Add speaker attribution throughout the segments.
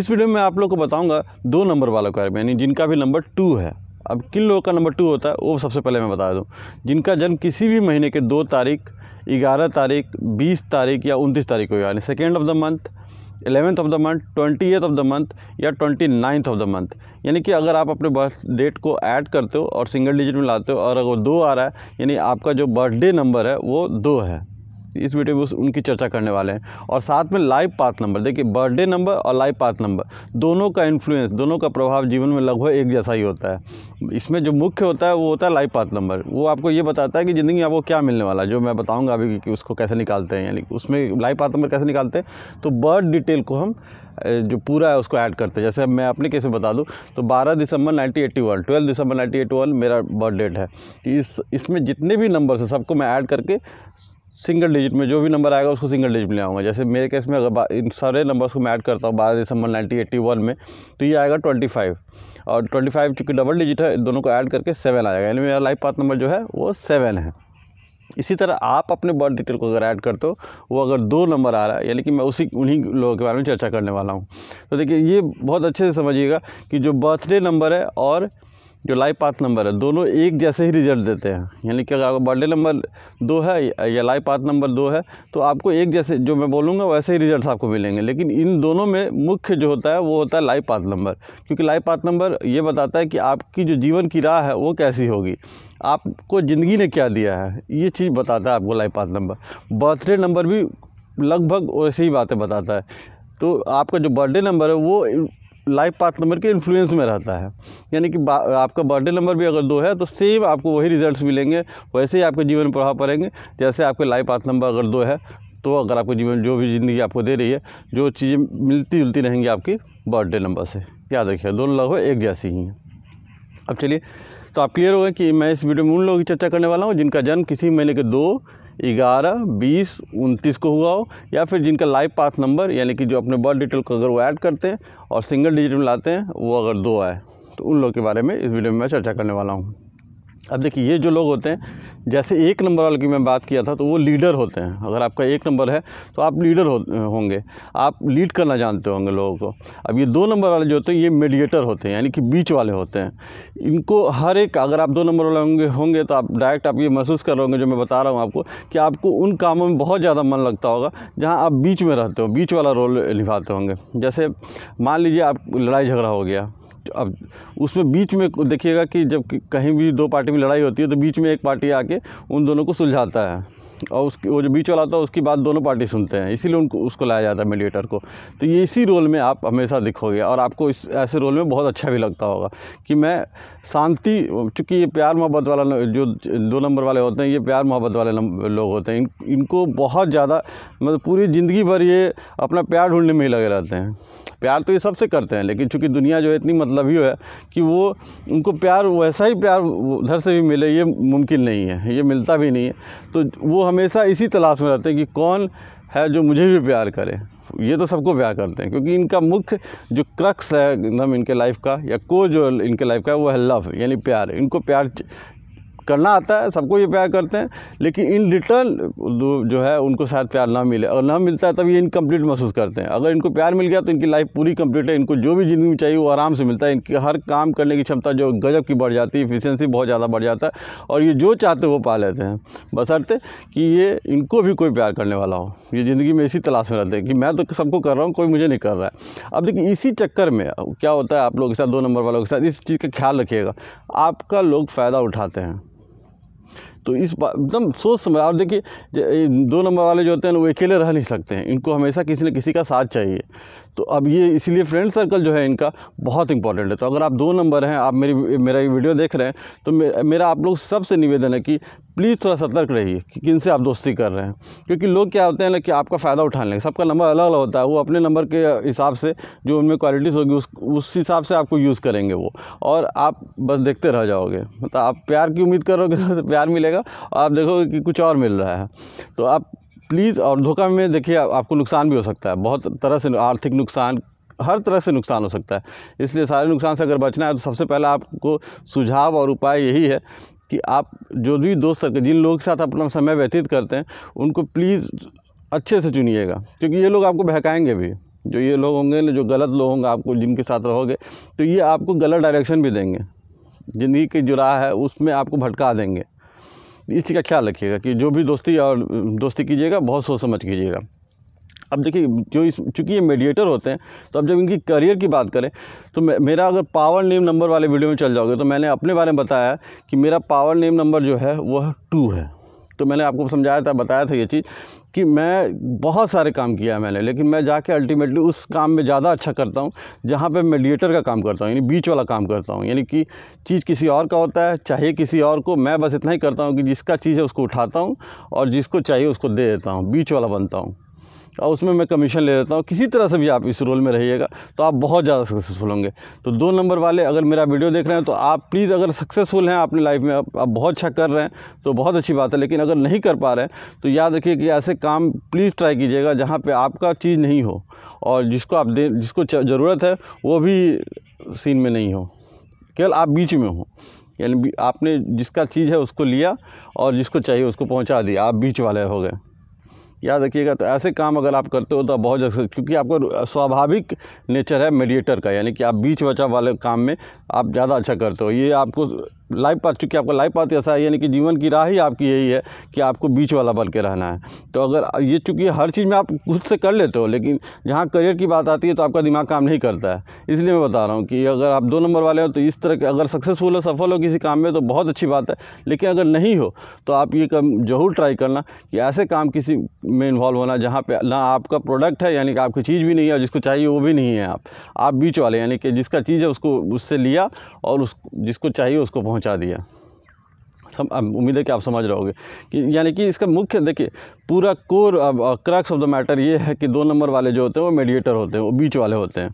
Speaker 1: इस वीडियो में आप लोग को बताऊंगा दो नंबर वालों के बारे में यानी जिनका भी नंबर टू है अब किन लोगों का नंबर टू होता है वो सबसे पहले मैं बता दूँ जिनका जन्म किसी भी महीने के दो तारीख ग्यारह तारीख बीस तारीख या उनतीस तारीख को यानी second of the month eleventh of the month twenty eighth the the या twenty ninth of the month यानी कि अगर आप अपने बर्थ डेट को ऐड करते हो और सिंगल डिजिट में लाते हो और अगर दो आ रहा है यानी आपका जो बर्थडे नंबर है वो दो है इस वीडियो में उनकी चर्चा करने वाले हैं और साथ में लाइव पाथ नंबर देखिए बर्थडे नंबर और लाइव पाथ नंबर दोनों का इन्फ्लुएंस दोनों का प्रभाव जीवन में लगभग एक जैसा ही होता है इसमें जो मुख्य होता है वो होता है लाइव पाथ नंबर वो आपको ये बताता है कि ज़िंदगी में आपको क्या मिलने वाला है जो मैं बताऊँगा अभी कि उसको कैसे निकालते हैं यानी उसमें लाइव पाथ नंबर कैसे निकालते हैं तो बर्थ डिटेल को हम जो पूरा है उसको ऐड करते हैं जैसे मैं अपने कैसे बता दूँ तो 12 दिसंबर 1981 12 दिसंबर 1981 मेरा बर्थ डेट है इस इसमें जितने भी नंबर्स हैं सबको मैं ऐड करके सिंगल डिजिट में जो भी नंबर आएगा उसको सिंगल डिजिट में ले आऊँगा जैसे मेरे केस में अगर इन सारे नंबर्स को मैं ऐड करता हूँ बारह दिसंबर नाइनटीन एट्टी वन में तो ये आएगा ट्वेंटी फाइव और ट्वेंटी फाइव चूँकि डबल डिजिट है दोनों को ऐड करके सेवन आएगा यानी मेरा लाइफ पाथ नंबर जो है वो सेवन है इसी तरह आप अपने बर्थ डिटेल को अगर ऐड करते हो वो अगर दो नंबर आ रहा है यानी कि मैं उसी उन्हीं लोगों के बारे में चर्चा करने वाला हूँ तो देखिए ये बहुत अच्छे से समझिएगा कि जो बर्थडे नंबर है और जो लाइव पाथ नंबर है दोनों एक जैसे ही रिजल्ट देते हैं यानी कि अगर आपका बर्थडे नंबर दो है या लाइव पाथ नंबर दो है तो आपको एक जैसे जो मैं बोलूँगा वैसे ही रिजल्ट्स आपको मिलेंगे लेकिन इन दोनों में मुख्य जो होता है वो होता है लाइव पाथ नंबर क्योंकि लाइव पाथ नंबर ये बताता है कि आपकी जो जीवन की राह है वो कैसी होगी आपको ज़िंदगी ने क्या दिया है ये चीज़ बताता है आपको life path number birthday number भी लगभग वैसे ही बातें बताता है तो आपका जो बर्थडे नंबर है वो लाइफ पाथ नंबर के इन्फ्लुएंस में रहता है यानी कि आपका बर्थडे नंबर भी अगर दो है तो सेम आपको वही रिजल्ट्स मिलेंगे वैसे ही आपके जीवन प्रभाव पड़ेंगे जैसे आपके लाइफ पाथ नंबर अगर दो है तो अगर आपको जीवन जो भी ज़िंदगी आपको दे रही है जो चीज़ें मिलती जुलती रहेंगी आपकी बर्थडे नंबर से याद रखिए दोनों लगभग एक जैसी ही हैं अब चलिए तो आप क्लियर हो गए कि मैं इस वीडियो में उन लोगों की चर्चा करने वाला हूँ जिनका जन्म किसी महीने के दो ग्यारह बीस उनतीस को हुआ हो या फिर जिनका लाइव पाथ नंबर यानी कि जो अपने बर्थ डिटेल को अगर वो ऐड करते हैं और सिंगल डिजिट में लाते हैं वो अगर दो आए तो उन लोग के बारे में इस वीडियो में मैं चर्चा करने वाला हूँ अब देखिए ये जो लोग होते हैं जैसे एक नंबर वाले की मैं बात किया था तो वो लीडर होते हैं अगर आपका एक नंबर है तो आप लीडर हो, होंगे आप लीड करना जानते होंगे लोगों को अब ये दो नंबर वाले जो होते हैं ये मेडिएटर होते हैं यानी कि बीच वाले होते हैं इनको हर एक अगर आप दो नंबर वाले होंगे होंगे तो आप डायरेक्ट आप ये महसूस कर रहे जो मैं बता रहा हूँ आपको कि आपको उन कामों में बहुत ज़्यादा मन लगता होगा जहाँ आप बीच में रहते हो बीच वाला रोल निभाते होंगे जैसे मान लीजिए आप लड़ाई झगड़ा हो गया अब उसमें बीच में देखिएगा कि जब कहीं भी दो पार्टी में लड़ाई होती है तो बीच में एक पार्टी आके उन दोनों को सुलझाता है और उसकी वो जो बीच वाला होता है उसकी बात दोनों पार्टी सुनते हैं इसीलिए उनको उसको लाया जाता है मेडिएटर को तो ये इसी रोल में आप हमेशा दिखोगे और आपको इस ऐसे रोल में बहुत अच्छा भी लगता होगा कि मैं शांति चूँकि ये प्यार मोहब्बत वाला जो दो नंबर वाले होते हैं ये प्यार मोहब्बत वाले लोग होते हैं इन, इनको बहुत ज़्यादा मतलब पूरी ज़िंदगी भर ये अपना प्यार ढूंढने में ही लगे रहते हैं प्यार तो ये सबसे करते हैं लेकिन चूंकि दुनिया जो है इतनी मतलब ही है कि वो उनको प्यार वैसा ही प्यार उधर से भी मिले ये मुमकिन नहीं है ये मिलता भी नहीं है तो वो हमेशा इसी तलाश में रहते हैं कि कौन है जो मुझे भी प्यार करे ये तो सबको प्यार करते हैं क्योंकि इनका मुख्य जो क्रक्स है एकदम इनके लाइफ का या को जो इनके लाइफ का है वो है लव यानी प्यार इनको प्यार करना आता है सबको ये प्यार करते हैं लेकिन इन रिटर्न जो है उनको शायद प्यार ना मिले अगर ना मिलता है तब ये इनकम्प्लीट महसूस करते हैं अगर इनको प्यार मिल गया तो इनकी लाइफ पूरी कंप्लीट है इनको जो भी ज़िंदगी में चाहिए वो आराम से मिलता है इनकी हर काम करने की क्षमता जो गजब की बढ़ जाती है इफिशेंसी बहुत ज़्यादा बढ़ जाता है और ये जो चाहते वो पा लेते हैं अर्थ कि ये इनको भी कोई प्यार करने वाला हो ये ज़िंदगी में इसी तलाश में रहते हैं कि मैं तो सबको कर रहा हूँ कोई मुझे नहीं कर रहा है अब देखिए इसी चक्कर में क्या होता है आप लोगों के साथ दो नंबर वालों के साथ इस चीज़ का ख्याल रखिएगा आपका लोग फ़ायदा उठाते हैं तो इस बात एकदम सोच समझ और देखिए दो नंबर वाले जो होते हैं वो अकेले रह नहीं सकते हैं इनको हमेशा किसी न किसी का साथ चाहिए तो अब ये इसीलिए फ्रेंड सर्कल जो है इनका बहुत इंपॉर्टेंट है तो अगर आप दो नंबर हैं आप मेरी मेरा ये वीडियो देख रहे हैं तो मे, मेरा आप लोग सबसे निवेदन है कि प्लीज़ थोड़ा सतर्क रहिए कि किन से आप दोस्ती कर रहे हैं क्योंकि लोग क्या होते हैं ना कि आपका फ़ायदा उठा लेंगे सबका नंबर अलग अलग होता है वो अपने नंबर के हिसाब से जो उनमें क्वालिटीज़ होगी उस उस हिसाब से आपको यूज़ करेंगे वो और आप बस देखते रह जाओगे मतलब आप प्यार की उम्मीद करोगे तो प्यार मिलेगा और आप देखोगे कि कुछ और मिल रहा है तो आप प्लीज़ और धोखा में देखिए आपको नुकसान भी हो सकता है बहुत तरह से आर्थिक नुकसान हर तरह से नुकसान हो सकता है इसलिए सारे नुकसान से अगर बचना है तो सबसे पहले आपको सुझाव और उपाय यही है कि आप जो भी दोस्त जिन लोगों के साथ अपना समय व्यतीत करते हैं उनको प्लीज़ अच्छे से चुनिएगा क्योंकि ये लोग आपको बहकाएंगे भी जो ये लोग होंगे ना जो गलत लोग होंगे आपको जिनके साथ रहोगे तो ये आपको गलत डायरेक्शन भी देंगे ज़िंदगी की जो राह है उसमें आपको भटका देंगे इस चीज़ का ख्याल रखिएगा कि जो भी दोस्ती और दोस्ती कीजिएगा बहुत सोच समझ कीजिएगा अब देखिए जो इस चूँकि ये मेडिएटर होते हैं तो अब जब इनकी करियर की बात करें तो मेरा अगर पावर नेम नंबर वाले वीडियो में चल जाओगे तो मैंने अपने बारे में बताया कि मेरा पावर नेम नंबर जो है वह टू है तो मैंने आपको समझाया था बताया था ये चीज़ कि मैं बहुत सारे काम किया है मैंने लेकिन मैं जाके अल्टीमेटली उस काम में ज़्यादा अच्छा करता हूँ जहाँ पे मेडिएटर का काम करता हूँ यानी बीच वाला काम करता हूँ यानी कि चीज़ किसी और का होता है चाहिए किसी और को मैं बस इतना ही करता हूँ कि जिसका चीज़ है उसको उठाता हूँ और जिसको चाहिए उसको दे देता हूँ बीच वाला बनता हूँ और उसमें मैं कमीशन ले लेता हूँ किसी तरह से भी आप इस रोल में रहिएगा तो आप बहुत ज़्यादा सक्सेसफुल होंगे तो दो नंबर वाले अगर मेरा वीडियो देख रहे हैं तो आप प्लीज़ अगर सक्सेसफुल हैं अपनी लाइफ में आप, आप बहुत अच्छा कर रहे हैं तो बहुत अच्छी बात है लेकिन अगर नहीं कर पा रहे हैं तो याद रखिए कि ऐसे काम प्लीज़ ट्राई कीजिएगा जहाँ पर आपका चीज़ नहीं हो और जिसको आप दे जिसको ज़रूरत है वो भी सीन में नहीं हो केवल आप बीच में हो यानी आपने जिसका चीज़ है उसको लिया और जिसको चाहिए उसको पहुंचा दिया आप बीच वाले हो गए याद रखिएगा तो ऐसे काम अगर आप करते हो तो बहुत जगह क्योंकि आपका स्वाभाविक नेचर है मेडिएटर का यानी कि आप बीच बचाव वाले काम में आप ज़्यादा अच्छा करते हो ये आपको लाइव पाथ चूँकि आपका लाइव पाथ ऐसा है यानी कि जीवन की राह ही आपकी यही है कि आपको बीच वाला बल के रहना है तो अगर ये चूँकि हर चीज़ में आप खुद से कर लेते हो लेकिन जहाँ करियर की बात आती है तो आपका दिमाग काम नहीं करता है इसलिए मैं बता रहा हूँ कि अगर आप दो नंबर वाले हो तो इस तरह के अगर सक्सेसफुल हो सफल हो किसी काम में तो बहुत अच्छी बात है लेकिन अगर नहीं हो तो आप ये कम जरूर ट्राई करना कि ऐसे काम किसी में इन्वॉल्व होना जहाँ पे ना आपका प्रोडक्ट है यानी कि आपकी चीज़ भी नहीं है जिसको चाहिए वो भी नहीं है आप आप बीच वाले यानी कि जिसका चीज़ है उसको उससे लिया और उस जिसको चाहिए उसको पहुँच पहुंचा दिया सब तो अब उम्मीद है कि आप समझ रहोगे कि यानी कि इसका मुख्य देखिए पूरा core crux of the matter ये है कि दो नंबर वाले जो होते हैं वो मेडिएटर होते हैं वो बीच वाले होते हैं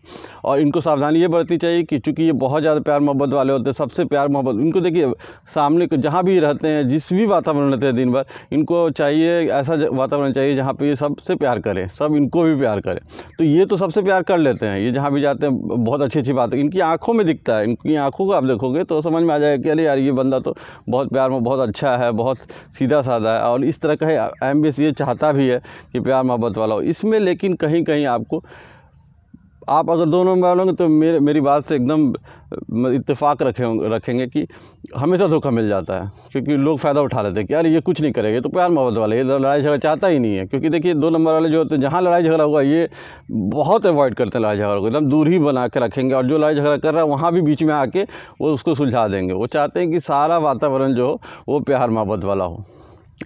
Speaker 1: और इनको सावधानी ये बरतनी चाहिए कि चूँकि ये बहुत ज़्यादा प्यार मोहब्बत वाले होते हैं सबसे प्यार मोहब्बत इनको देखिए सामने जहाँ भी रहते हैं जिस भी वातावरण रहते हैं दिन भर इनको चाहिए ऐसा वातावरण चाहिए जहाँ पर ये सबसे प्यार करें सब इनको भी प्यार करें तो ये तो सबसे प्यार कर लेते हैं ये जहाँ भी जाते हैं बहुत अच्छी अच्छी बात है इनकी आँखों में दिखता है इनकी आँखों को आप देखोगे तो समझ में आ जाएगा कि अरे यार ये बंदा तो बहुत प्यार में बहुत अच्छा है बहुत सीधा साधा है और इस तरह का एम इसलिए चाहता भी है कि प्यार मोहब्बत वाला हो इसमें लेकिन कहीं कहीं आपको आप अगर दोनों में वालोंगे तो मेरे मेरी बात से एकदम इतफाक़ रखें रखेंगे कि हमेशा धोखा मिल जाता है क्योंकि लोग फ़ायदा उठा लेते हैं कि यार ये कुछ नहीं करेगा तो प्यार मोहब्बत वाले ये तो लड़ाई झगड़ा चाहता ही नहीं है क्योंकि देखिए दो नंबर वाले जो होते हैं जहाँ लड़ाई झगड़ा हुआ ये बहुत अवॉइड करते हैं लड़ाई झगड़ा को एकदम दूर ही बना के रखेंगे और जो लड़ाई झगड़ा कर रहा है वहाँ भी बीच में आके वो उसको सुलझा देंगे वो चाहते हैं कि सारा वातावरण जो हो वो प्यार मोहब्बत वाला हो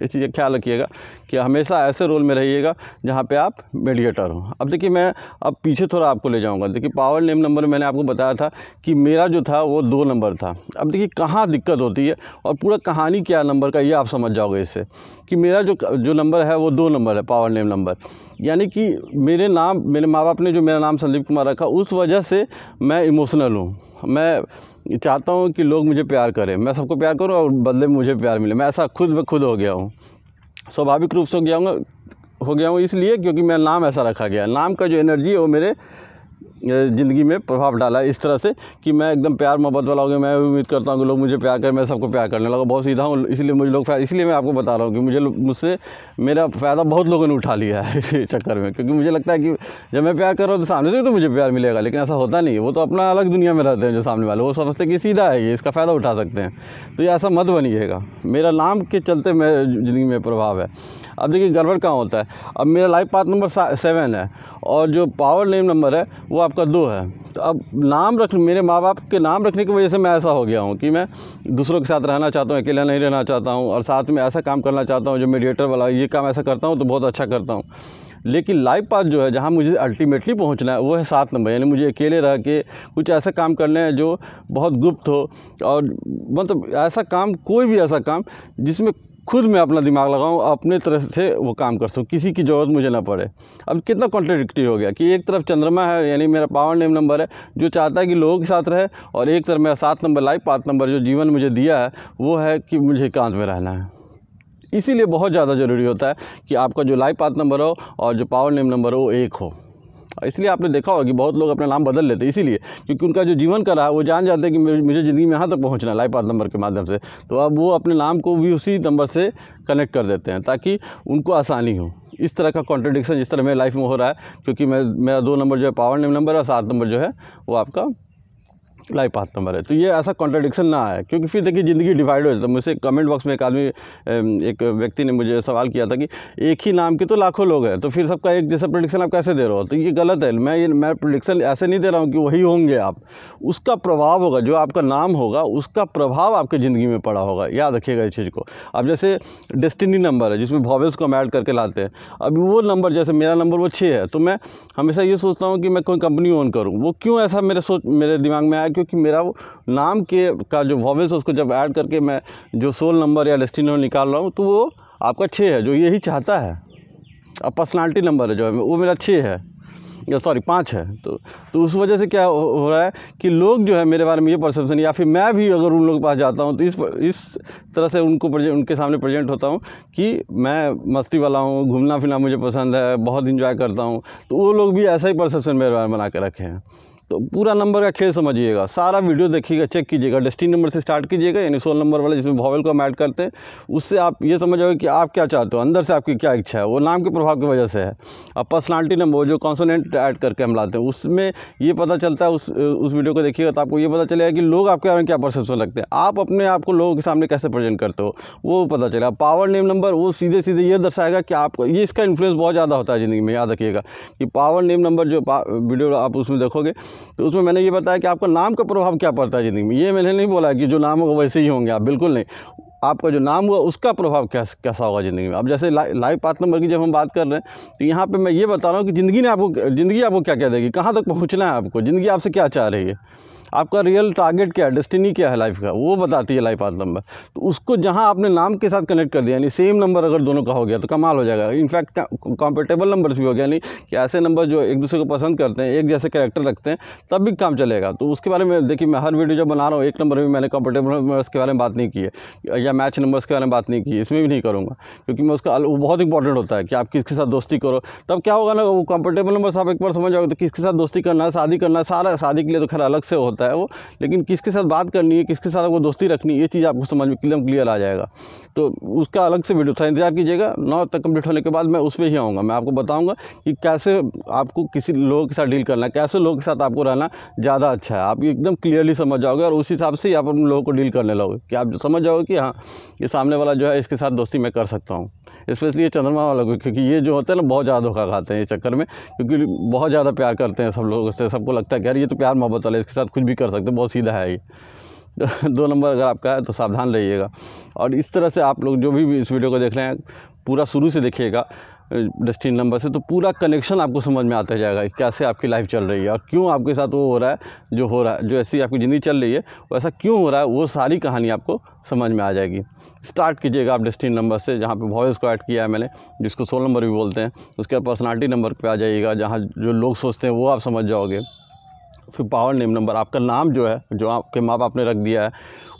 Speaker 1: इस चीज़ का ख्याल रखिएगा कि हमेशा ऐसे रोल में रहिएगा जहाँ पे आप मेडिएटर हो अब देखिए मैं अब पीछे थोड़ा आपको ले जाऊँगा देखिए पावर नेम नंबर मैंने आपको बताया था कि मेरा जो था वो दो नंबर था अब देखिए कहाँ दिक्कत होती है और पूरा कहानी क्या नंबर का ये आप समझ जाओगे इससे कि मेरा जो जो नंबर है वो दो नंबर है पावर नेम नंबर यानी कि मेरे नाम मेरे माँ बाप ने जो मेरा नाम संदीप कुमार रखा उस वजह से मैं इमोशनल हूँ मैं चाहता हूँ कि लोग मुझे प्यार करें मैं सबको प्यार करूँ और बदले में मुझे प्यार मिले मैं ऐसा खुद ब खुद हो गया हूँ स्वाभाविक रूप से हो गया हूँ हो गया हूँ इसलिए क्योंकि मेरा नाम ऐसा रखा गया नाम का जो एनर्जी है वो मेरे ज़िंदगी में प्रभाव डाला इस तरह से कि मैं एकदम प्यार मोहब्बत वाला हो गया मैं उम्मीद करता हूँ कि लोग मुझे प्यार करें मैं सबको प्यार करने लगा बहुत सीधा हूँ इसलिए मुझे लोग इसलिए मैं आपको बता रहा हूँ कि मुझे मुझसे मेरा फ़ायदा बहुत लोगों ने उठा लिया है इसी चक्कर में क्योंकि मुझे लगता है कि जब मैं प्यार कर रहा हूँ तो सामने से तो मुझे प्यार मिलेगा लेकिन ऐसा होता नहीं है वो तो अपना अलग दुनिया में रहते हैं जो सामने वाले वो समझते कि सीधा है ये इसका फ़ायदा उठा सकते हैं तो ये ऐसा मत बनिएगा मेरा नाम के चलते मैं ज़िंदगी में प्रभाव है अब देखिए गड़बड़ कहाँ होता है अब मेरा लाइव पाथ नंबर सेवन है और जो पावर नेम नंबर है वो आपका दो है तो अब नाम रख मेरे माँ बाप के नाम रखने की वजह से मैं ऐसा हो गया हूँ कि मैं दूसरों के साथ रहना चाहता हूँ अकेला नहीं रहना चाहता हूँ और साथ में ऐसा काम करना चाहता हूँ जो मेडिएटर वाला ये काम ऐसा करता हूँ तो बहुत अच्छा करता हूँ लेकिन लाइफ पाथ जो है जहाँ मुझे अल्टीमेटली पहुँचना है वो है सात नंबर यानी मुझे अकेले रह के कुछ ऐसा काम करने हैं जो बहुत गुप्त हो और मतलब ऐसा काम कोई भी ऐसा काम जिसमें खुद मैं अपना दिमाग लगाऊं अपने तरह से वो काम कर सकूं किसी की ज़रूरत मुझे ना पड़े अब कितना कॉन्ट्रडिक्टी हो गया कि एक तरफ चंद्रमा है यानी मेरा पावर नेम नंबर है जो चाहता है कि लोगों के साथ रहे और एक तरफ मेरा सात नंबर लाइफ पाँच नंबर जो जीवन मुझे दिया है वो है कि मुझे एकांत में रहना है इसीलिए बहुत ज़्यादा ज़रूरी होता है कि आपका जो लाइफ पाथ नंबर हो और जो पावर नेम नंबर हो वो एक हो इसलिए आपने देखा होगा कि बहुत लोग अपना नाम बदल लेते हैं इसीलिए क्योंकि उनका जो जीवन का रहा वो जान जाते हैं कि मुझे ज़िंदगी में यहाँ तक पहुँचना है लाइफ पाथ नंबर के माध्यम से तो अब वो अपने नाम को भी उसी नंबर से कनेक्ट कर देते हैं ताकि उनको आसानी हो इस तरह का कॉन्ट्रडिक्शन जिस तरह मेरे लाइफ में हो रहा है क्योंकि मैं मेरा दो नंबर जो है पावर नेम नंबर और सात नंबर जो है वो आपका लाइफ नंबर है तो ये ऐसा कॉन्ट्रडिक्शन ना आए क्योंकि फिर देखिए ज़िंदगी डिवाइड हो जाता है मुझसे कमेंट बॉक्स में एक आदमी एक व्यक्ति ने मुझे सवाल किया था कि एक ही नाम के तो लाखों लोग हैं तो फिर सबका एक जैसा प्रोडिक्शन आप कैसे दे रहे हो तो ये गलत है मैं ये मैं प्रोडिक्शन ऐसे नहीं दे रहा हूँ कि वही होंगे आप उसका प्रभाव होगा जो आपका नाम होगा उसका प्रभाव आपकी ज़िंदगी में पड़ा होगा याद रखिएगा इस चीज़ को अब जैसे डेस्टिनी नंबर है जिसमें भॉवेल्स को हम ऐड करके लाते हैं अभी वो नंबर जैसे मेरा नंबर वो छः है तो मैं हमेशा ये सोचता हूँ कि मैं कोई कंपनी ओन करूँ वो क्यों ऐसा मेरे सोच मेरे दिमाग में आया क्योंकि मेरा वो नाम के का जो वॉवेल्स है उसको जब ऐड करके मैं जो सोल नंबर या डेस्टिनी निकाल रहा हूँ तो वो आपका छः है जो यही चाहता है अब पर्सनालिटी नंबर है जो है वो मेरा छः है या सॉरी पाँच है तो तो उस वजह से क्या हो रहा है कि लोग जो है मेरे बारे में ये परसेप्शन या फिर मैं भी अगर उन लोगों के पास जाता हूँ तो इस इस तरह से उनको उनके सामने प्रेजेंट होता हूँ कि मैं मस्ती वाला हूँ घूमना फिरना मुझे पसंद है बहुत इन्जॉय करता हूँ तो वो लोग भी ऐसा ही परसेप्शन मेरे बारे में बना के रखे हैं तो पूरा नंबर का खेल समझिएगा सारा वीडियो देखिएगा चेक कीजिएगा डेस्टिन नंबर से स्टार्ट कीजिएगा यानी सोल नंबर वाला जिसमें भॉवेल को हम ऐड करते हैं उससे आप ये समझोगे कि आप क्या चाहते हो अंदर से आपकी क्या इच्छा है वो नाम के प्रभाव की वजह से है अब पर्सनलिटी नंबर जो कॉन्सोनेंट ऐड करके हम लाते हैं उसमें ये पता चलता है उस उस वीडियो को देखिएगा तो आपको ये पता चलेगा कि लोग आपके बारे में क्या परसेप्शन लगते हैं आप अपने आप को लोगों के सामने कैसे प्रेजेंट करते हो वो पता चलेगा पावर नेम नंबर वो सीधे सीधे ये दर्शाएगा कि आपको ये इसका इन्फ्लुएंस बहुत ज़्यादा होता है ज़िंदगी में याद रखिएगा कि पावर नेम नंबर जो वीडियो आप उसमें देखोगे तो उसमें मैंने ये बताया कि आपका नाम का प्रभाव क्या पड़ता है ज़िंदगी में ये मैंने नहीं बोला कि जो नाम होगा वैसे ही होंगे आप बिल्कुल नहीं आपका जो नाम हुआ उसका प्रभाव कैस कैसा होगा ज़िंदगी में अब जैसे ला, लाइफ पाथ नंबर की जब हम बात कर रहे हैं तो यहाँ पर मैं ये बता रहा हूँ कि ज़िंदगी ने आपको ज़िंदगी आपको क्या कह देगी कहाँ तक पहुँचना है आपको ज़िंदगी आपसे क्या चाह रही है आपका रियल टारगेट क्या है डेस्टिनी क्या है लाइफ का वो बताती है लाइफ पाथ नंबर तो उसको जहाँ आपने नाम के साथ कनेक्ट कर दिया यानी सेम नंबर अगर दोनों का हो गया तो कमाल हो जाएगा इनफैक्ट कॉम्पेटेबल नंबर्स भी हो गया यानी कि ऐसे नंबर जो एक दूसरे को पसंद करते हैं एक जैसे करेक्टर रखते हैं तब भी काम चलेगा तो उसके बारे में देखिए मैं हर वीडियो जब बना रहा हूँ एक नंबर भी मैंने कॉम्पेटेबल नंबर्स के बारे में बात नहीं की है या मैच नंबर्स के बारे में बात नहीं की इसमें भी नहीं करूँगा क्योंकि मैं उसका वो बहुत इंपॉर्टेंट होता है कि आप किसके साथ दोस्ती करो तब क्या होगा ना वो कंफर्टेबल नंबर आप एक बार समझ जाओगे तो किसके साथ दोस्ती करना है शादी करना है सारा शादी के लिए तो खैर अलग से होता है होता है वो लेकिन किसके साथ बात करनी है किसके साथ आपको दोस्ती रखनी है ये चीज़ आपको समझ में एकदम क्लियर आ जाएगा तो उसका अलग से वीडियो था इंतजार कीजिएगा नौ तक कम्प्लीट होने के बाद मैं उस पर ही आऊँगा मैं आपको बताऊँगा कि कैसे आपको किसी लोगों के साथ डील करना कैसे लोगों के साथ आपको रहना ज़्यादा अच्छा है आप एकदम क्लियरली समझ जाओगे और उस हिसाब से आप उन लोगों को डील करने लगोगे कि आप समझ जाओगे कि हाँ ये सामने वाला जो है इसके साथ दोस्ती मैं कर सकता हूँ स्पेशली ये चंद्रमा वाला को क्योंकि ये जो होता है ना बहुत ज़्यादा धोखा खाते हैं इस चक्कर में क्योंकि बहुत ज़्यादा प्यार करते हैं सब लोगों से सबको लगता है कि यार ये तो प्यार मोहब्बत वाला इसके साथ कुछ भी भी कर सकते बहुत सीधा है ये दो नंबर अगर आपका है तो सावधान रहिएगा और इस तरह से आप लोग जो भी इस वीडियो को देख रहे हैं पूरा शुरू से देखिएगा डस्टिन नंबर से तो पूरा कनेक्शन आपको समझ में आता जाएगा कैसे आपकी लाइफ चल रही है और क्यों आपके साथ वो हो रहा है जो हो रहा है जो ऐसी आपकी ज़िंदगी चल रही है वैसा क्यों हो रहा है वो सारी कहानी आपको समझ में आ जाएगी स्टार्ट कीजिएगा आप डस्टिन नंबर से जहाँ पे वॉइस को ऐड किया है मैंने जिसको सोल नंबर भी बोलते हैं उसके बाद पर्सनालिटी नंबर पे आ जाइएगा जहाँ जो लोग सोचते हैं वो आप समझ जाओगे फिर पावर नेम नंबर आपका नाम जो है जो आपके माँ बाप ने रख दिया है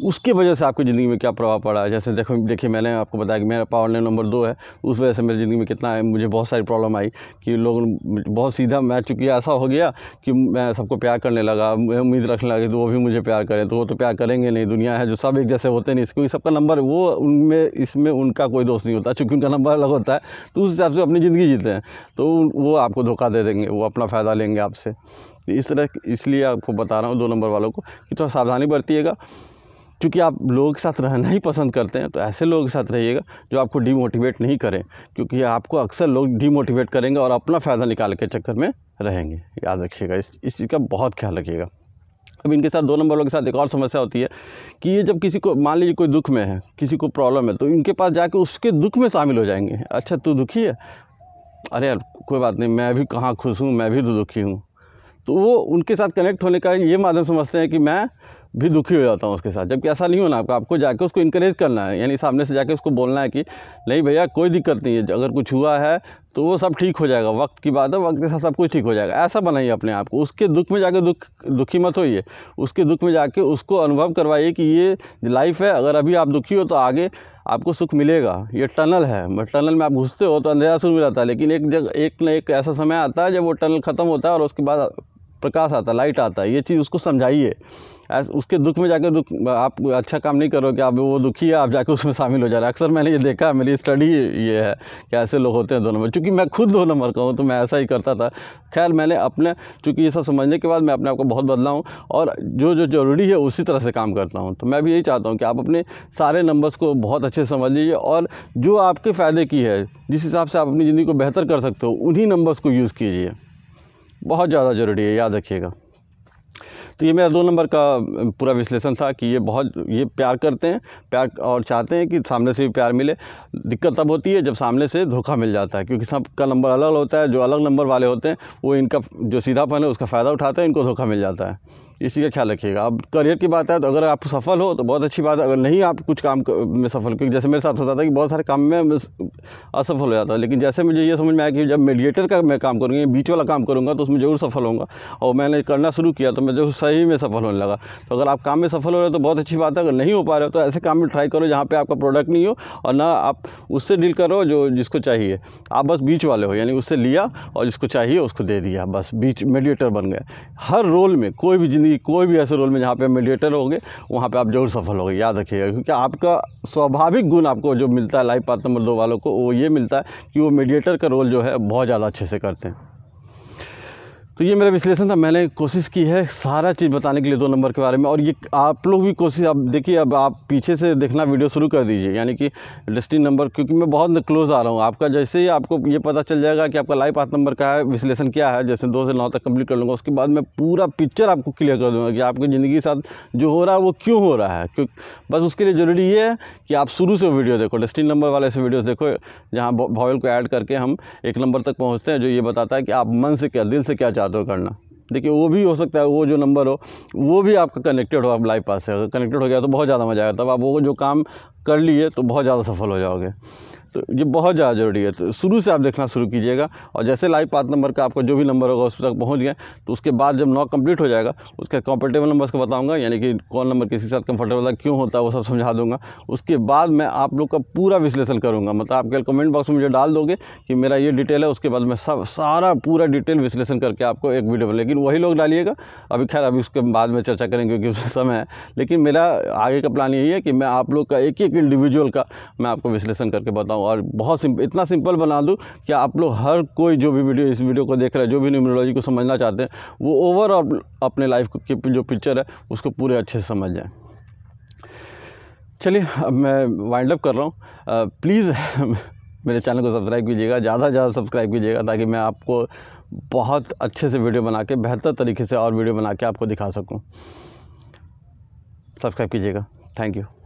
Speaker 1: उसके वजह से आपकी ज़िंदगी में क्या प्रभाव पड़ा है जैसे देखो देखिए मैंने आपको बताया कि मेरा पावर नेम नंबर दो है उस वजह से मेरी ज़िंदगी में कितना मुझे बहुत सारी प्रॉब्लम आई कि लोग बहुत सीधा मैं चूँकि ऐसा हो गया कि मैं सबको प्यार करने लगा उम्मीद रखने लगा तो वो भी मुझे प्यार करें तो वो तो प्यार करेंगे नहीं दुनिया है जो सब एक जैसे होते नहीं क्योंकि सबका नंबर वो उनमें इसमें उनका कोई दोस्त नहीं होता चूँकि उनका नंबर अलग होता है तो उस हिसाब से अपनी ज़िंदगी जीते हैं तो वो आपको धोखा दे देंगे वो अपना फ़ायदा लेंगे आपसे इस तरह इसलिए आपको बता रहा हूँ दो नंबर वालों को कि थोड़ा तो सावधानी बरतिएगा क्योंकि आप लोगों के साथ रहना ही पसंद करते हैं तो ऐसे लोगों के साथ रहिएगा जो आपको डीमोटिवेट नहीं करें क्योंकि आपको अक्सर लोग डीमोटिवेट करेंगे और अपना फ़ायदा निकाल के चक्कर में रहेंगे याद रखिएगा इस इस चीज़ का बहुत ख्याल रखिएगा अब इनके साथ दो नंबर वालों के साथ एक और समस्या होती है कि ये जब किसी को मान लीजिए कोई दुख में है किसी को प्रॉब्लम है तो इनके पास जाके उसके दुख में शामिल हो जाएंगे अच्छा तू दुखी है अरे यार कोई बात नहीं मैं भी कहाँ खुश हूँ मैं भी तो दुखी हूँ तो वो उनके साथ कनेक्ट होने का ये माध्यम समझते हैं कि मैं भी दुखी हो जाता हूँ उसके साथ जबकि ऐसा नहीं होना आपका आपको जाके उसको इंकरेज करना है यानी सामने से जाके उसको बोलना है कि नहीं भैया कोई दिक्कत नहीं है अगर कुछ हुआ है तो वो सब ठीक हो जाएगा वक्त की बात है वक्त के साथ सब कुछ ठीक हो जाएगा ऐसा बनाइए अपने आप को उसके दुख में जाके दुख दुखी मत होइए उसके दुख में जाके उसको अनुभव करवाइए कि ये लाइफ है अगर अभी आप दुखी हो तो आगे आपको सुख मिलेगा ये टनल है टनल में आप घुसते हो तो अंधेरा सुख मिल जाता है लेकिन एक जगह एक ना एक ऐसा समय आता है जब वो टनल ख़त्म होता है और उसके बाद प्रकाश आता है लाइट आता है ये चीज़ उसको समझाइए उसके दुख में जाकर दुख आप अच्छा काम नहीं करोगे आप वो दुखी है आप जाकर उसमें शामिल हो जा रहे हैं अक्सर मैंने ये देखा है मेरी स्टडी ये है कि ऐसे लोग होते हैं दो नंबर चूँकि मैं खुद दो नंबर का हूँ तो मैं ऐसा ही करता था खैर मैंने अपने चूँकि ये सब समझने के बाद मैं अपने आप को बहुत बदला हूँ और जो जो ज़रूरी है उसी तरह से काम करता हूँ तो मैं भी यही चाहता हूँ कि आप अपने सारे नंबर्स को बहुत अच्छे समझ लीजिए और जो आपके फ़ायदे की है जिस हिसाब से आप अपनी ज़िंदगी को बेहतर कर सकते हो उन्हीं नंबर्स को यूज़ कीजिए बहुत ज़्यादा ज़रूरी है याद रखिएगा तो ये मेरा दो नंबर का पूरा विश्लेषण था कि ये बहुत ये प्यार करते हैं प्यार और चाहते हैं कि सामने से भी प्यार मिले दिक्कत तब होती है जब सामने से धोखा मिल जाता है क्योंकि सबका नंबर अलग होता है जो अलग नंबर वाले होते हैं वो इनका जो सीधापन है उसका फ़ायदा उठाते हैं इनको धोखा मिल जाता है इसी का ख्याल रखिएगा अब करियर की बात है तो अगर आप सफल हो तो बहुत अच्छी बात है अगर नहीं आप कुछ काम में सफल क्योंकि जैसे मेरे साथ होता था कि बहुत सारे काम में असफल हो जाता लेकिन जैसे मुझे ये समझ में आया कि जब मेडिएटर का मैं काम करूँगा बीच वाला काम करूँगा तो उसमें ज़रूर सफल होगा और मैंने करना शुरू किया तो मैं जो सही में सफल होने लगा तो अगर आप काम में सफल हो रहे हो तो बहुत अच्छी बात है अगर नहीं हो पा रहे हो तो ऐसे काम में ट्राई करो जहाँ पर आपका प्रोडक्ट नहीं हो और ना आप उससे डील करो जो जिसको चाहिए आप बस बीच वाले हो यानी उससे लिया और जिसको चाहिए उसको दे दिया बस बीच मेडिएटर बन गए हर रोल में कोई भी ज़िंदगी कोई भी ऐसे रोल में जहाँ पे मेडिएटर होंगे वहाँ पे आप जरूर सफल होगे याद रखिएगा क्योंकि आपका स्वाभाविक गुण आपको जो मिलता है लाइफ पार्ट नंबर दो वालों को वो ये मिलता है कि वो मीडिएटर का रोल जो है बहुत ज़्यादा अच्छे से करते हैं तो ये मेरा विश्लेषण था मैंने कोशिश की है सारा चीज़ बताने के लिए दो नंबर के बारे में और ये आप लोग भी कोशिश आप देखिए अब आप पीछे से देखना वीडियो शुरू कर दीजिए यानी कि डेस्टिन नंबर क्योंकि मैं बहुत क्लोज आ रहा हूँ आपका जैसे ही आपको ये पता चल जाएगा कि आपका लाइफ आठ नंबर का है विश्लेषण क्या है जैसे दो से नौ तक कम्प्लीट कर लूँगा उसके बाद मैं पूरा पिक्चर आपको क्लियर कर दूँगा कि आपकी ज़िंदगी के साथ जो हो रहा है वो क्यों हो रहा है क्योंकि बस उसके लिए ज़रूरी ये है कि आप शुरू से वीडियो देखो डस्टिन नंबर वाले से वीडियोज़ देखो जहाँ भॉयल को ऐड करके हम एक नंबर तक पहुँचते हैं जो ये बताता है कि आप मन से क्या दिल से क्या चाहते जादो करना देखिए वो भी हो सकता है वो जो नंबर हो वो भी आपका कनेक्टेड हो आप लाइव पास से अगर कनेक्टेड हो गया तो बहुत ज़्यादा मज़ा आएगा तब आप वो जो काम कर लिए तो बहुत ज़्यादा सफल हो जाओगे तो ये बहुत ज़्यादा ज़रूरी है तो शुरू से आप देखना शुरू कीजिएगा और जैसे लाइव पाँच नंबर का आपका जो भी नंबर होगा उस तक पहुँच गए तो उसके बाद जब नॉक कंप्लीट हो जाएगा उसके कंफर्टेबल नंबर को बताऊँगा यानी कि कौन नंबर किसी के साथ कंफर्टेबल क्यों होता है वो सब समझा दूँगा उसके बाद मैं आप लोग का पूरा विश्लेषण करूँगा मतलब आपके कमेंट बॉक्स में मुझे डाल दोगे कि मेरा ये डिटेल है उसके बाद मैं सब सारा पूरा डिटेल विश्लेषण करके आपको एक वीडियो में लेकिन वही लोग डालिएगा अभी खैर अभी उसके बाद में चर्चा करेंगे क्योंकि उसमें समय है लेकिन मेरा आगे का प्लान यही है कि मैं आप लोग का एक एक इंडिविजुअल का मैं आपको विश्लेषण करके बताऊँ और बहुत सिंप, इतना सिंपल बना दूँ कि आप लोग हर कोई जो भी वीडियो इस वीडियो को देख रहा है जो भी न्यूमरोलॉजी को समझना चाहते हैं वो ओवरऑल अपने लाइफ की जो पिक्चर है उसको पूरे अच्छे से समझ जाए चलिए अब मैं वाइंड अप कर रहा हूँ प्लीज़ मेरे चैनल को सब्सक्राइब कीजिएगा ज़्यादा से ज़्यादा सब्सक्राइब कीजिएगा ताकि मैं आपको बहुत अच्छे से वीडियो बना के बेहतर तरीके से और वीडियो बना के आपको दिखा सकूँ सब्सक्राइब कीजिएगा थैंक यू